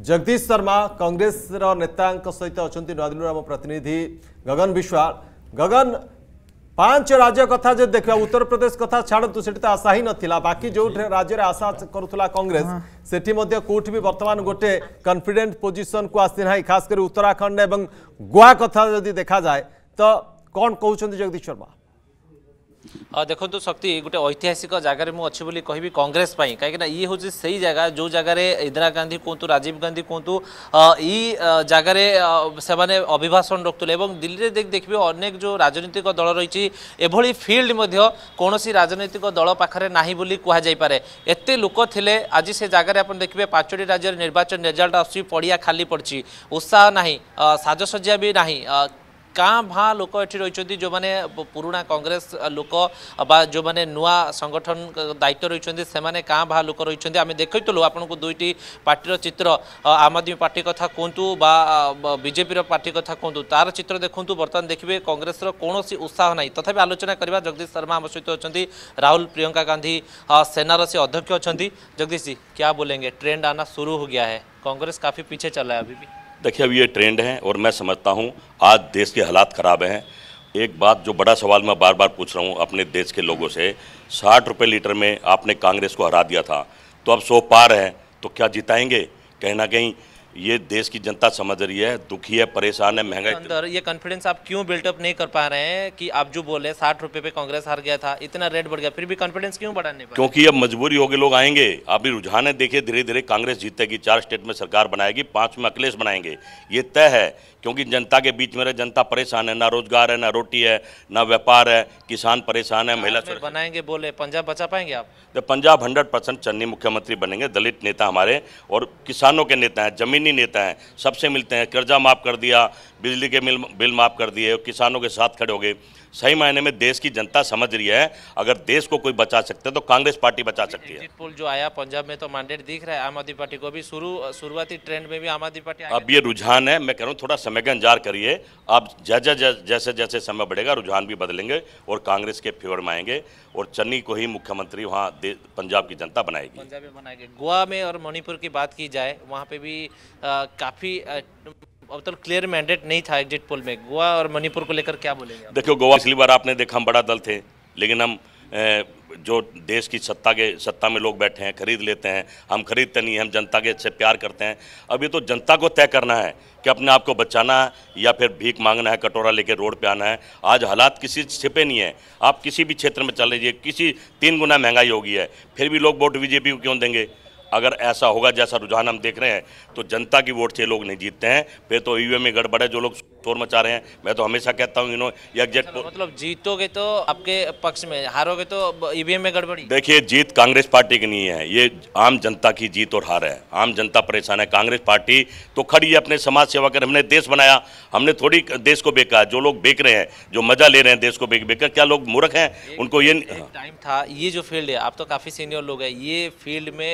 जगदीश शर्मा कांग्रेस नेता सहित अच्छा नुआदिल्ली आम प्रतिनिधि गगन विश्वाल गगन पाँच राज्य कथा जो देखा उत्तर प्रदेश कथा छाड़ू से आशा ही ना बाकी जो राज्य आशा करुला कांग्रेस से कौट भी बर्तमान गोटे कन्फिडेन्ट पोजिशन को आसीना खास कर उत्तराखंड और गोआ कथा जदि देखा जाए तो कौन कहते जगदीश शर्मा ଦେଖନ୍ତୁ ଶକ୍ତି ଗୋଟେ ଐତିହାସିକ ଜାଗାରେ ମୁଁ ଅଛି ବୋଲି କହିବି କଂଗ୍ରେସ ପାଇଁ କାହିଁକିନା ଇଏ ହେଉଛି ସେଇ ଜାଗା ଯେଉଁ ଜାଗାରେ ଇନ୍ଦିରା ଗାନ୍ଧୀ କୁହନ୍ତୁ ରାଜୀବ ଗାନ୍ଧୀ କୁହନ୍ତୁ ଏଇ ଜାଗାରେ ସେମାନେ ଅଭିଭାଷଣ ରଖୁଥିଲେ ଏବଂ ଦିଲ୍ଲୀରେ ଦେଖିବେ ଅନେକ ଯେଉଁ ରାଜନୈତିକ ଦଳ ରହିଛି ଏଭଳି ଫିଲ୍ଡ ମଧ୍ୟ କୌଣସି ରାଜନୈତିକ ଦଳ ପାଖରେ ନାହିଁ ବୋଲି କୁହାଯାଇପାରେ ଏତେ ଲୋକ ଥିଲେ ଆଜି ସେ ଜାଗାରେ ଆପଣ ଦେଖିବେ ପାଞ୍ଚଟି ରାଜ୍ୟରେ ନିର୍ବାଚନ ରେଜଲ୍ଟ ଆସୁଛି ପଡ଼ିଆ ଖାଲି ପଡ଼ିଛି ଉତ୍ସାହ ନାହିଁ ସାଜସଜ୍ଜା ବି ନାହିଁ का भाँ लोक ये रही जो मैंने पुणा कंग्रेस लोक जो मैंने नुआ संगठन दायित्व रही का भा लोक रही आम देखल आपको दुईट पार्टी चित्र आम आदमी पार्टी कथ कहतु बीजेपी पार्टी कथ कहतु तार चित्र देखूँ बर्तमान देखिए कंग्रेस कौन उत्साह नहीं तथा आलोचना करवा जगदीश शर्मा आम सहित अच्छा राहुल प्रियंका गांधी सेनार से अध्यक्ष अच्छा जगदीश जी क्या बोलेंगे ट्रेंड आना शुरू हो गया है कांग्रेस काफी पीछे चल है अभी भी देखिए अब ये ट्रेंड है और मैं समझता हूँ आज देश के हालात ख़राब हैं एक बात जो बड़ा सवाल मैं बार बार पूछ रहा हूँ अपने देश के लोगों से साठ रुपये लीटर में आपने कांग्रेस को हरा दिया था तो अब सो पार है तो क्या जिताएंगे कहीं ना कहीं ये देश की जनता समझ रही है दुखी है परेशान है महंगाई अंदर ये कॉन्फिडेंस आप क्यों बिल्टअप नहीं कर पा रहे हैं कि आप जो बोले साठ रुपए पे कांग्रेस हार गया था इतना रेट बढ़ गया फिर भी कॉन्फिडेंस क्यों बढ़ाने क्योंकि अब मजबूरी होगी लोग आएंगे अभी रुझान है देखिए धीरे धीरे कांग्रेस जीतेगी चार स्टेट में सरकार बनाएगी पांच में अखिलेश बनाएंगे ये तय है क्योंकि जनता के बीच में जनता परेशान है ना रोजगार है ना रोटी है ना व्यापार है किसान परेशान है महिला हाँ, बनाएंगे बोले पंजाब बचा पाएंगे आप तो पंजाब हंड्रेड परसेंट चन्नी मुख्यमंत्री बनेंगे दलित नेता हमारे और किसानों के नेता हैं जमीनी नेता हैं सबसे मिलते हैं कर्जा माफ़ कर दिया बिजली के बिल माफ़ कर दिए किसानों के साथ खड़े हो गए सही मायने में देश की जनता समझ रही है अगर देश को कोई बचा सकते हैं तो कांग्रेस पार्टी बचा सकती है पुल जो आया पंजाब में तो मैंडेट दिख रहा है आम आदमी पार्टी को भी शुरू शुरुआती ट्रेंड में भी आम आदमी पार्टी अब ये रुझान है मैं कह रहा हूँ थोड़ा समय का इंतजार करिए अब जैसे जैसे जैसे समय बढ़ेगा रुझान भी बदलेंगे और कांग्रेस के फेवर में आएंगे और चन्नी को ही मुख्यमंत्री वहाँ पंजाब की जनता बनाएगी पंजाब में बनाएगी गोवा में और मणिपुर की बात की जाए वहाँ पे भी काफ़ी अब तक क्लियर मैंडेट नहीं था एग्जिट पोल में गोवा और मणिपुर को लेकर क्या बोलेंगे देखियो गोवा पिछली बार आपने देखा हम बड़ा दल थे लेकिन हम जो देश की सत्ता के सत्ता में लोग बैठे हैं खरीद लेते हैं हम खरीदते नहीं हम जनता के से प्यार करते हैं अब ये तो जनता को तय करना है कि अपने आप को बचाना है या फिर भीख मांगना है कटोरा लेके रोड पे आना है आज हालात किसी छिपे नहीं है आप किसी भी क्षेत्र में चले जाइए किसी तीन गुना महंगाई होगी है फिर भी लोग वोट बीजेपी को क्यों देंगे अगर ऐसा होगा जैसा रुझान हम देख रहे हैं तो जनता की वोट से लोग नहीं जीतते हैं फिर तो ई में गड़बड़ है जो लोग शोर मचा रहे हैं मैं तो हमेशा कहता हूँ मतलब जीतोगे तो आपके पक्ष में हारोगे तो ईवीएम में गड़बड़ी देखिए जीत कांग्रेस पार्टी की नहीं है ये आम जनता की जीत और हार है आम जनता परेशान है कांग्रेस पार्टी तो खड़ी है अपने समाज सेवा कर हमने देश बनाया हमने थोड़ी देश को बेका जो लोग बेच रहे हैं जो मजा ले रहे हैं देश को बेच बेकर क्या लोग मूर्ख हैं उनको ये टाइम हाँ। था ये जो फील्ड है आप तो काफ़ी सीनियर लोग है ये फील्ड में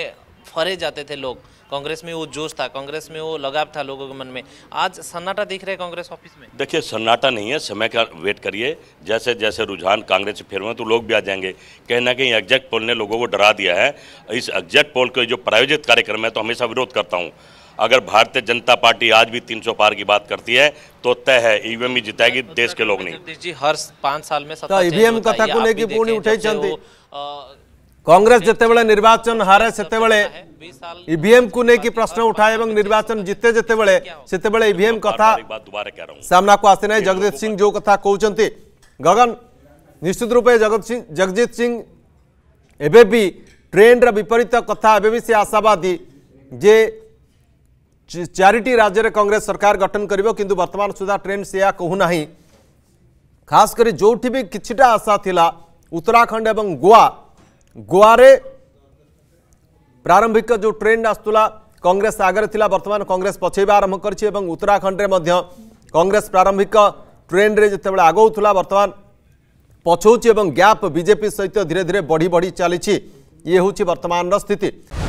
फरे जाते थे लोग कांग्रेस में वो जोश था कांग्रेस में वो लगाव था लोगों के मन में आज सन्नाटा दिख रहे हैं कांग्रेस ऑफिस में देखिए सन्नाटा नहीं है समय का वेट करिए जैसे जैसे रुझान कांग्रेस फिर तो लोग भी आ जाएंगे कहीं ना कहीं एग्जैक्ट पोल ने लोगों को डरा दिया है इस एग्जैक्ट पोल के जो प्रायोजित कार्यक्रम है तो हमेशा विरोध करता हूँ अगर भारतीय जनता पार्टी आज भी 300 पार की बात करती है तो तय है ईवीएम e ही जिताएगी देश के लोग नहीं जी हर पांच साल में ईवीएम तो e कथा को लेकर पूर्ण उठाई चलते कांग्रेस जिते बड़े निर्वाचन हारे सेम e को लेकिन प्रश्न उठाए और निर्वाचन जिते जिते बड़े से भीएम e कथा सामना को आसी ना जगजित सिंह जो कथा कहते गगन निश्चित रूपे जगत सिंह जगजित सिंह एवं ट्रेन रपरीत कथा एवं से आशावादी जे चारिटी राज्य में कंग्रेस सरकार गठन किंतु वर्तमान सुधा ट्रेन से कहूना खासकर जो भी किटा आशा था उत्तराखंड एवं गोआ ଗୋଆରେ ପ୍ରାରମ୍ଭିକ ଯେଉଁ ଟ୍ରେଣ୍ଡ ଆସୁଥିଲା କଂଗ୍ରେସ ଆଗରେ ଥିଲା ବର୍ତ୍ତମାନ କଂଗ୍ରେସ ପଛେଇବା ଆରମ୍ଭ କରିଛି ଏବଂ ଉତ୍ତରାଖଣ୍ଡରେ ମଧ୍ୟ କଂଗ୍ରେସ ପ୍ରାରମ୍ଭିକ ଟ୍ରେଣ୍ଡରେ ଯେତେବେଳେ ଆଗଉଥିଲା ବର୍ତ୍ତମାନ ପଛଉଛି ଏବଂ ଗ୍ୟାପ୍ ବିଜେପି ସହିତ ଧୀରେ ଧୀରେ ବଢ଼ି ବଢ଼ି ଚାଲିଛି ଇଏ ହେଉଛି ବର୍ତ୍ତମାନର ସ୍ଥିତି